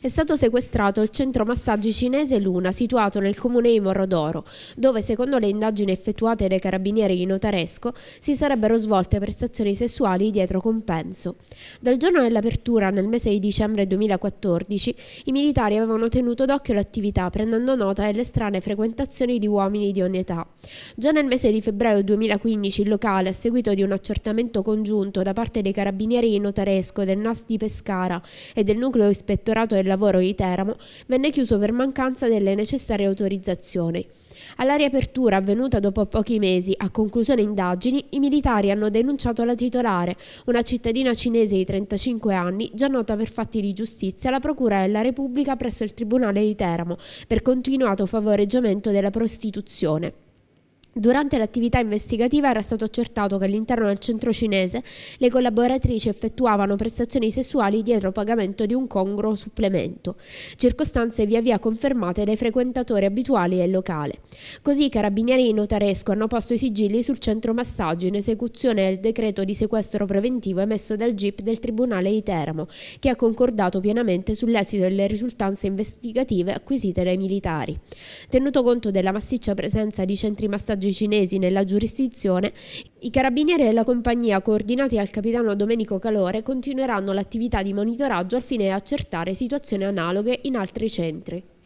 È stato sequestrato il centro massaggi cinese Luna, situato nel comune di Morrodoro, dove secondo le indagini effettuate dai carabinieri di Notaresco si sarebbero svolte prestazioni sessuali dietro compenso. Dal giorno dell'apertura, nel mese di dicembre 2014, i militari avevano tenuto d'occhio l'attività, prendendo nota delle strane frequentazioni di uomini di ogni età. Già nel mese di febbraio 2015 il locale, a seguito di un accertamento congiunto da parte dei carabinieri di Notaresco, del NAS di Pescara e del nucleo ispettorato del lavoro di Teramo venne chiuso per mancanza delle necessarie autorizzazioni. Alla riapertura avvenuta dopo pochi mesi, a conclusione indagini, i militari hanno denunciato la titolare, una cittadina cinese di 35 anni, già nota per fatti di giustizia alla Procura della Repubblica presso il Tribunale di Teramo, per continuato favoreggiamento della prostituzione. Durante l'attività investigativa era stato accertato che all'interno del centro cinese le collaboratrici effettuavano prestazioni sessuali dietro pagamento di un congruo supplemento, circostanze via via confermate dai frequentatori abituali del locale. Così i carabinieri notaresco hanno posto i sigilli sul centro massaggio in esecuzione del decreto di sequestro preventivo emesso dal GIP del Tribunale di Teramo, che ha concordato pienamente sull'esito delle risultanze investigative acquisite dai militari. Tenuto conto della massiccia presenza di centri massaggi ostaggi cinesi nella giurisdizione, i carabinieri e la compagnia, coordinati dal capitano Domenico Calore, continueranno l'attività di monitoraggio al fine di accertare situazioni analoghe in altri centri.